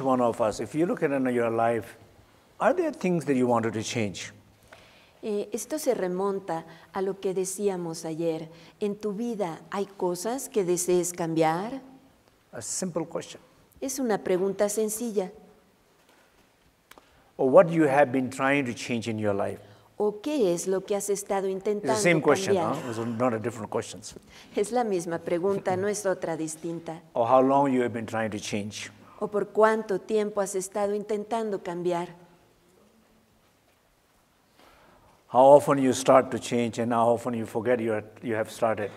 one of us, if you look at your life, are there things that you wanted to change? Eh, esto se remonta a lo que decíamos ayer. ¿En tu vida hay cosas que desees cambiar? A simple question. Es una pregunta sencilla. Or what you have been trying to change in your life. ¿O qué es lo que has estado intentando It's the same question, cambiar? Huh? It's not a different question. Es la misma pregunta, no es otra distinta. Or how long you have been trying to change. o por cuánto tiempo has estado intentando cambiar. How often you start to change and how often you forget you, are, you have started.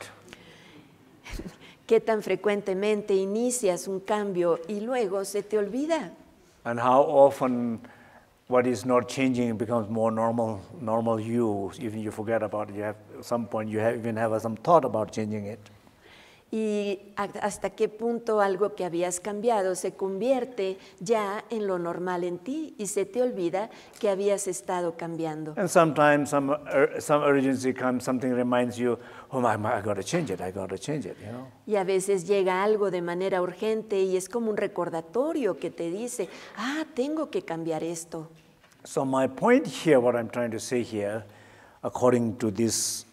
Qué tan frecuentemente inicias un cambio y luego se te olvida. And how often what is not changing becomes more normal, normal you. Even you forget about it. You have, at some point, you have, even have some thought about changing it. y hasta qué punto algo que habías cambiado se convierte ya en lo normal en ti y se te olvida que habías estado cambiando. Y a veces llega algo de manera urgente y es como un recordatorio que te dice, ah, tengo que cambiar esto. So my point here, what I'm trying to say here, according to this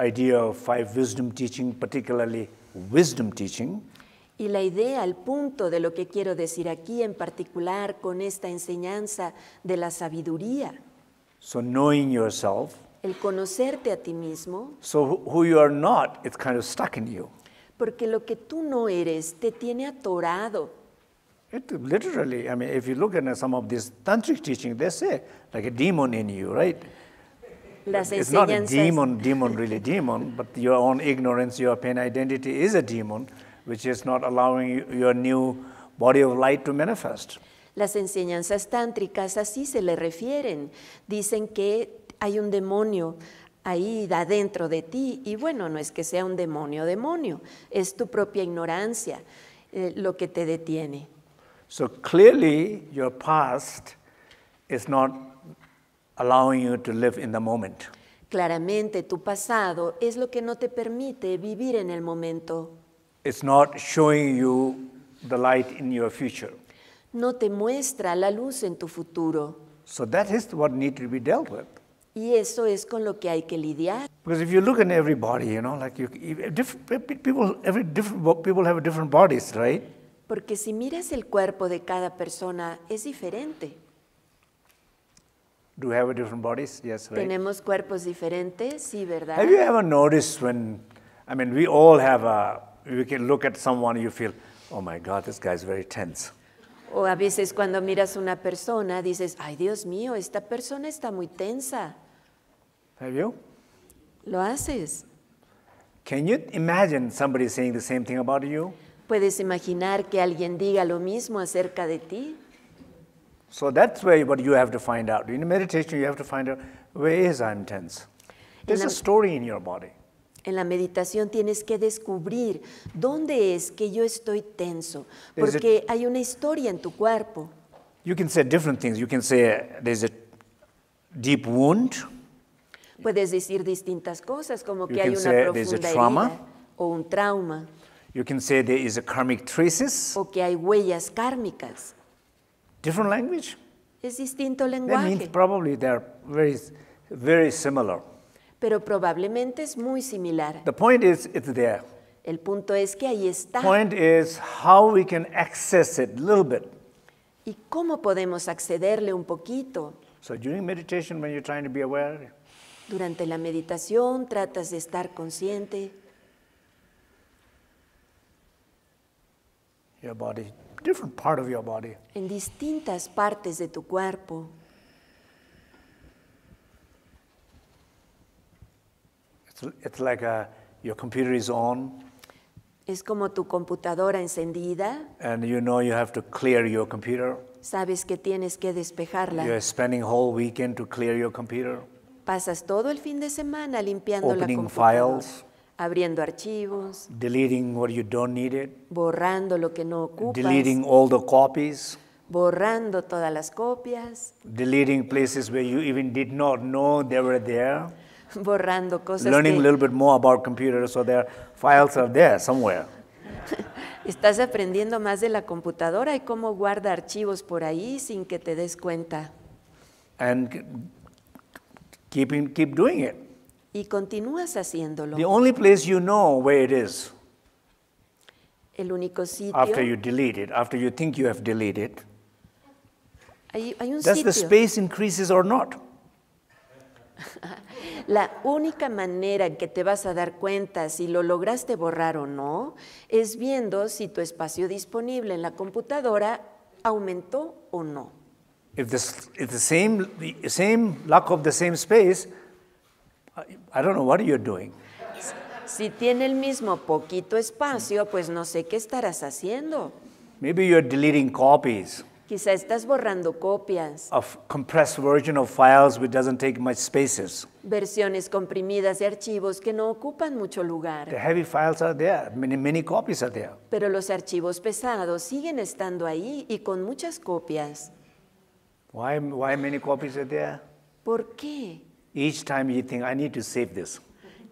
idea of five wisdom teaching, particularly wisdom teaching. Y la idea, el punto de lo que quiero decir aquí en particular con esta enseñanza de la sabiduría. So knowing yourself. El conocerte a ti mismo. So who you are not, it's kind of stuck in you. Porque lo que tú no eres te tiene atorado. It literally, I mean, if you look at some of this tantric teaching, they say like a demon in you, right? las it's enseñanzas. It's not a demon, demon, really demon, but your own ignorance, your pain identity is a demon, which is not allowing you, your new body of light to manifest. Las enseñanzas tántricas así se le refieren. Dicen que hay un demonio ahí adentro de ti y bueno, no es que sea un demonio, demonio, es tu propia ignorancia eh, lo que te detiene. So clearly your past is not allowing you to live in the moment. Claramente tu pasado es lo que no te permite vivir en el momento. It's not showing you the light in your future. No te muestra la luz en tu futuro. So that is what need to be dealt with. Y eso es con lo que hay que lidiar. Because if you look at everybody, you know, like you, different people, every different people have different bodies, right? Porque si miras el cuerpo de cada persona es diferente. Do we have different bodies? Yes, right. Tenemos cuerpos diferentes, sí, ¿verdad? Have you ever noticed when, I mean, we all have a, we can look at someone, you feel, oh my God, this guy is very tense. O a veces cuando miras una persona dices, ay Dios mío, esta persona está muy tensa. Have you? Lo haces. Can you imagine somebody saying the same thing about you? ¿Puedes imaginar que alguien diga lo mismo acerca de ti? So that's where what you have to find out. In meditation, you have to find out where is I'm tense. There's la, a story in your body. En la meditación tienes que descubrir dónde es que yo estoy tenso, there's porque a, hay una historia en tu cuerpo. You can say different things. You can say there's a deep wound. Puedes decir distintas cosas, como you que hay una profunda trauma, herida o un trauma. You can say there is a karmic traces. O que hay huellas kármicas. Different language? Es distinto That means probably they are very, very similar. pero probablemente es muy similar. The point is, it's there. El punto es que ahí está. Point is how we can access it a little bit. ¿Y cómo podemos accederle un poquito? So during meditation, when you're trying to be aware, Durante la meditación tratas de estar consciente, your body different part of your body. En distintas partes de tu cuerpo. It's, it's like a, uh, your computer is on. Es como tu computadora encendida. And you know you have to clear your computer. Sabes que tienes que despejarla. You're spending whole weekend to clear your computer. Pasas todo el fin de semana limpiando Opening la computadora. Files. abriendo archivos, deleting what you don't need it, borrando lo que no ocupas, deleting all the copies, borrando todas las copias, deleting places where you even did not know they were there, borrando cosas learning a little bit more about computers so their files are there somewhere. Estás aprendiendo más de la computadora y cómo guarda archivos por ahí sin que te des cuenta. And keep, keep doing it. Y continúas haciéndolo. The only place you know where it is. El único sitio. After you delete it, after you think you have deleted. Hay, hay un sitio. the space increases or not? La única manera en que te vas a dar cuenta si lo lograste borrar o no es viendo si tu espacio disponible en la computadora aumentó o no. If this, if the same, the same lack of the same space I don't know what you're doing. Si tiene el mismo poquito espacio, pues no sé qué estarás haciendo. Maybe you're deleting copies. Quizá estás borrando copias. Of compressed version of files which doesn't take much spaces. Versiones comprimidas de archivos que no ocupan mucho lugar. The heavy files are there. Many, many copies are there. Pero los archivos pesados siguen estando ahí y con muchas copias. Why, why many copies are there? ¿Por qué? Each time you think, I need to save this.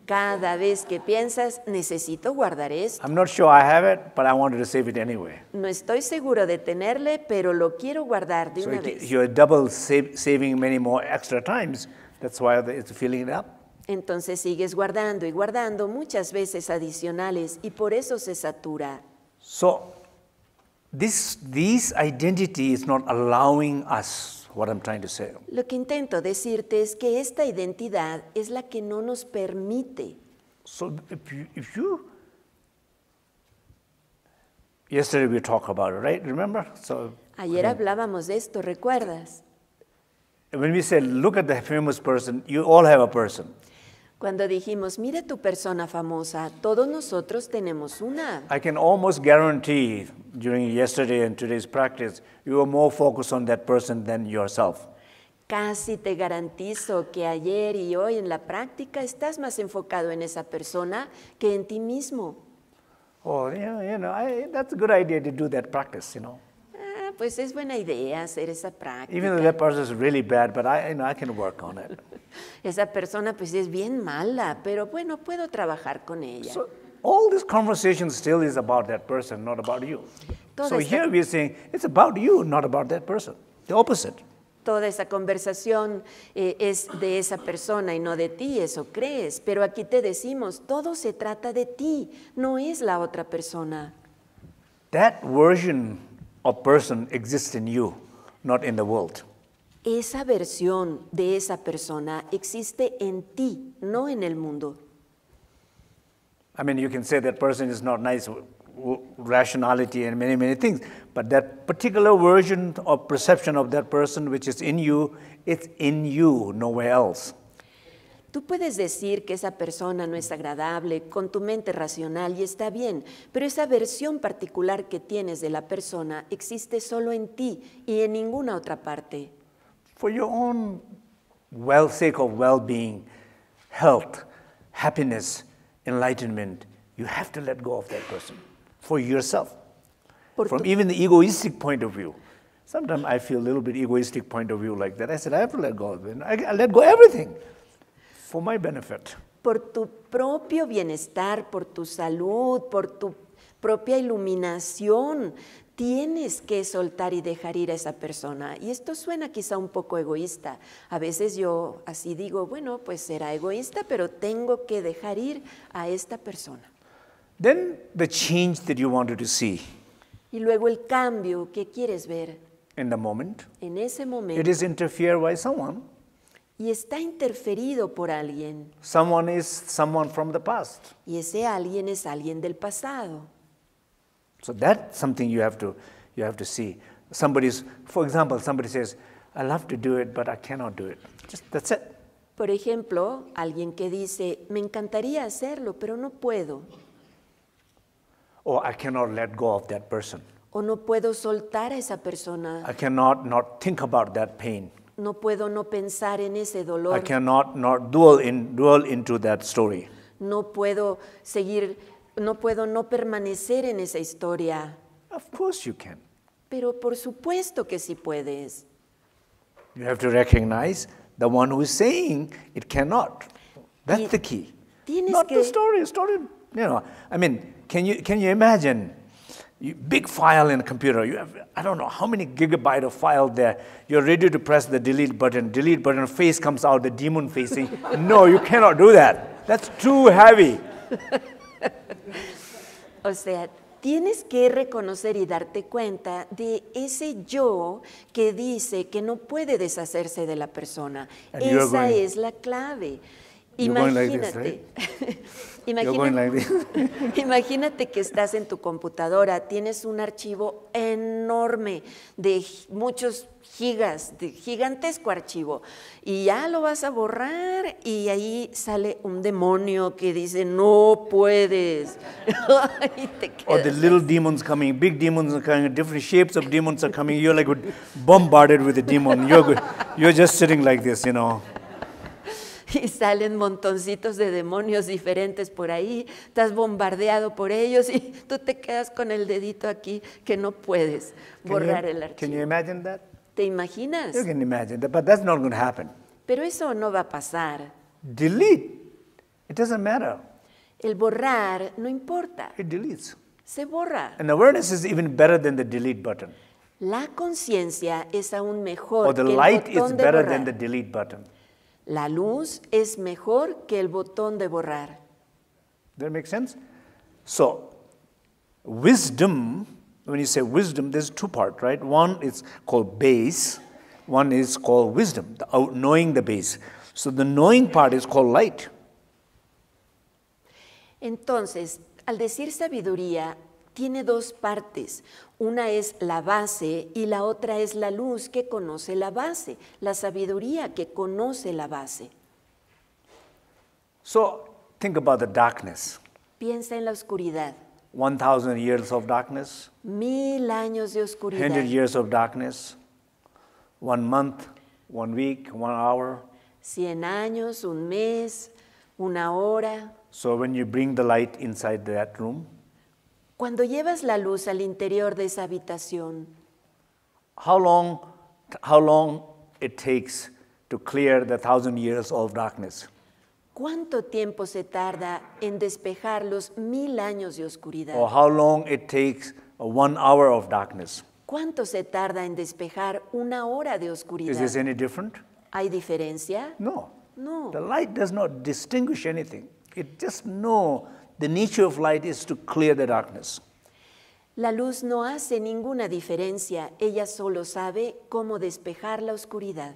Cada vez que piensas, necesito guardar esto. I'm not sure I have it, but I wanted to save it anyway. No estoy seguro de tenerle, pero lo quiero guardar de So una it- vez. you're double saving many more extra times. That's why it's filling it up. Entonces sigues guardando y guardando muchas veces adicionales y por eso se satura. So this, this identity is not allowing us what I'm trying to say. Lo que intento decirte es que esta identidad es la que no nos permite. So if you, yesterday we talked about it, right? Remember? Ayer hablábamos de esto, ¿recuerdas? When we say look at the famous person, you all have a person. Cuando dijimos, mira tu persona famosa, todos nosotros tenemos una. I can almost guarantee during yesterday and today's practice, you were more focused on that person than yourself. Casi te garantizo que ayer y hoy en la práctica estás más enfocado en esa persona que en ti mismo. Oh, you know, I, that's a good idea to do that practice, you know. Ah, pues es buena idea hacer esa práctica. Even though that person is really bad, but I, you know, I can work on it esa persona pues es bien mala, pero bueno, puedo trabajar con ella. So, all this conversation still is about that person, not about you. so here we're saying it's about you, not about that person. The opposite. Toda esa conversación eh, es de esa persona y no de ti, eso crees. Pero aquí te decimos, todo se trata de ti, no es la otra persona. That version of person exists in you, not in the world esa versión de esa persona existe en ti, no en el mundo. I mean, you can say that person is not nice, rationality and many, many things, but that particular version of perception of that person which is in you, it's in you, nowhere else. Tú puedes decir que esa persona no es agradable con tu mente racional y está bien, pero esa versión particular que tienes de la persona existe solo en ti y en ninguna otra parte. for your own well sake of well-being, health, happiness, enlightenment, you have to let go of that person for yourself. From even the egoistic point of view, sometimes I feel a little bit egoistic point of view like that. I said, I have to let go of it. I, let go everything for my benefit. Por tu propio bienestar, por tu salud, por tu propia iluminación. Tienes que soltar y dejar ir a esa persona. Y esto suena quizá un poco egoísta. A veces yo así digo, bueno, pues será egoísta, pero tengo que dejar ir a esta persona. Then the change that you wanted to see. Y luego el cambio que quieres ver. In the moment. En ese momento. It is interfered by someone. Y está interferido por alguien. Someone is someone from the past. Y ese alguien es alguien del pasado. So that's something you have to, you have to see. Somebody's, for example, somebody says, I love to do it, but I cannot do it. Just that's it. Por ejemplo, alguien que dice, me encantaría hacerlo, pero no puedo. Or I cannot let go of that person. O no puedo soltar a esa persona. I cannot not think about that pain. No puedo no pensar en ese dolor. I cannot not dwell, in, dwell into that story. No puedo seguir no puedo no permanecer en esa historia. Of course you can. Pero por supuesto que sí puedes. You have to recognize the one who is saying it cannot. That's Tien the key. Not que... the story. Story, you know. I mean, can you can you imagine? You, big file in a computer. You have I don't know how many gigabyte of file there. You're ready to press the delete button. Delete button. Face comes out. The demon facing. no, you cannot do that. That's too heavy. O sea, tienes que reconocer y darte cuenta de ese yo que dice que no puede deshacerse de la persona. Esa es la clave. Imagínate, imagínate, que estás en tu computadora, tienes un archivo enorme de muchos gigas, de gigantesco archivo, y ya lo vas a borrar y ahí sale un demonio que dice, no puedes. O the little demons coming, big demons are coming, different shapes of demons are coming, you're like bombarded with a demon, you're, you're just sitting like this, you know y salen montoncitos de demonios diferentes por ahí, estás bombardeado por ellos y tú te quedas con el dedito aquí que no puedes borrar el archivo. Can you imagine that? ¿Te imaginas? You can imagine that, but that's not going to happen. Pero eso no va a pasar. Delete. It doesn't matter. El borrar no importa. It deletes. Se borra. And awareness is even better than the delete button. La conciencia es aún mejor Or the que el light is better than the delete button. La luz es mejor que el botón de borrar. That make sense? So, wisdom, when you say wisdom, there's two parts, right? One is called base, one is called wisdom, the out knowing the base. So the knowing part is called light. Entonces, al decir sabiduría, tiene dos partes. Una es la base y la otra es la luz que conoce la base, la sabiduría que conoce la base. So think about the darkness. Piensa en la oscuridad. 1000 years of darkness. Mil años de oscuridad. 100 years of darkness. One month, one week, one hour. 100 años, un mes, una hora. So when you bring the light inside that room, cuando llevas la luz al interior de esa habitación, how long, how long it takes to clear the thousand years of darkness? ¿Cuánto tiempo se tarda en despejar los mil años de oscuridad? Or how long it takes one hour of darkness? ¿Cuánto se tarda en despejar una hora de oscuridad? Is this any different? ¿Hay diferencia? No. No. The light does not distinguish anything. It just knows The nature of light is to clear the darkness. La luz no hace ninguna diferencia, ella solo sabe cómo despejar la oscuridad.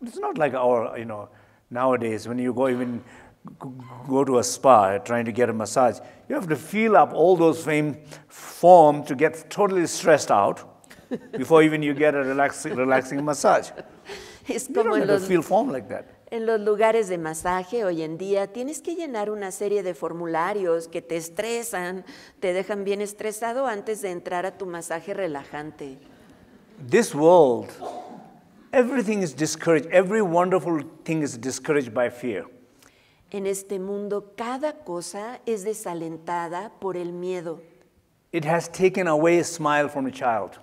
It's not like our, you know, nowadays when you go even go to a spa trying to get a massage, you have to feel up all those same form to get totally stressed out before even you get a relaxing, relaxing massage. Es como you don't have los... to feel form like that. En los lugares de masaje hoy en día tienes que llenar una serie de formularios que te estresan, te dejan bien estresado antes de entrar a tu masaje relajante. This world, everything is discouraged. Every wonderful thing is discouraged by fear. En este mundo cada cosa es desalentada por el miedo. It has taken away a smile from a child.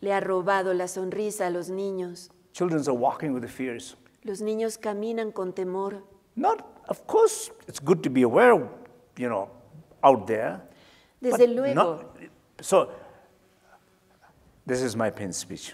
Le ha robado la sonrisa a los niños. Children are walking with the fears. Los niños caminan con temor. Not, of course, it's good to be aware, you know, out there. Desde luego. Not, so, this is my pain speech.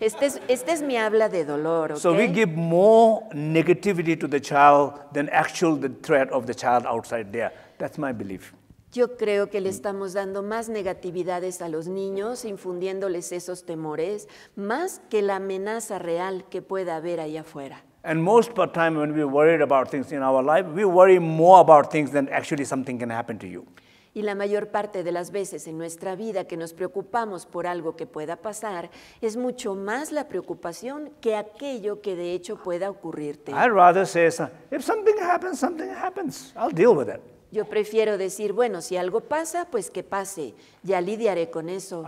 Este es, este es mi habla de dolor. Okay? So we give more negativity to the child than actual the threat of the child outside there. That's my belief. Yo creo que le mm. estamos dando más negatividades a los niños, infundiéndoles esos temores, más que la amenaza real que pueda haber ahí afuera. Y la mayor parte de las veces en nuestra vida que nos preocupamos por algo que pueda pasar, es mucho más la preocupación que aquello que de hecho pueda ocurrirte. Yo prefiero decir, bueno, si algo pasa, pues que pase. Ya lidiaré con eso.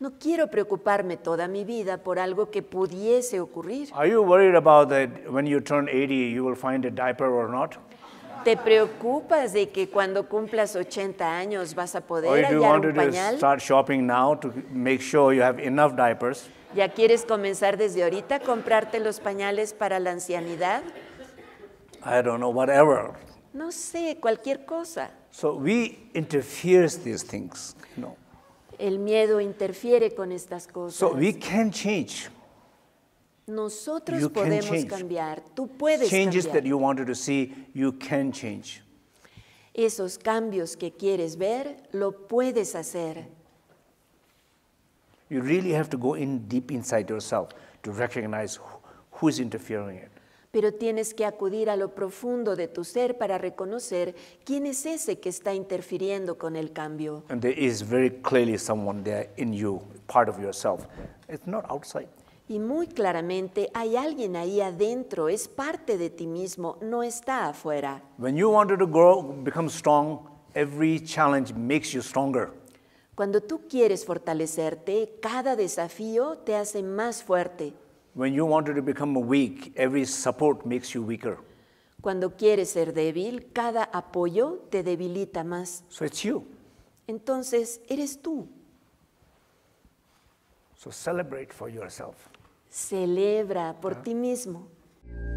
No quiero preocuparme toda mi vida por algo que pudiese ocurrir. ¿Te preocupas de que cuando cumplas 80 años vas a poder or hallar you un Start shopping ¿Ya quieres comenzar desde ahorita a comprarte los pañales para la ancianidad? I don't know, whatever. No sé, cualquier cosa. So we interferes these things, you know. El miedo interfiere con estas cosas. So we can change. Nosotros you podemos change. cambiar. Tú puedes Changes cambiar. that you wanted to see, you can change. Esos cambios que quieres ver, lo puedes hacer. You really have to go in deep inside yourself to recognize who, who is interfering it. pero tienes que acudir a lo profundo de tu ser para reconocer quién es ese que está interfiriendo con el cambio. Y muy claramente hay alguien ahí adentro, es parte de ti mismo, no está afuera. Cuando tú quieres fortalecerte, cada desafío te hace más fuerte. When you wanted to become weak, every support makes you weaker. Cuando quieres ser débil, cada apoyo te debilita más. So it's you. Entonces, eres tú. So celebrate for yourself. Celebra por yeah. ti mismo.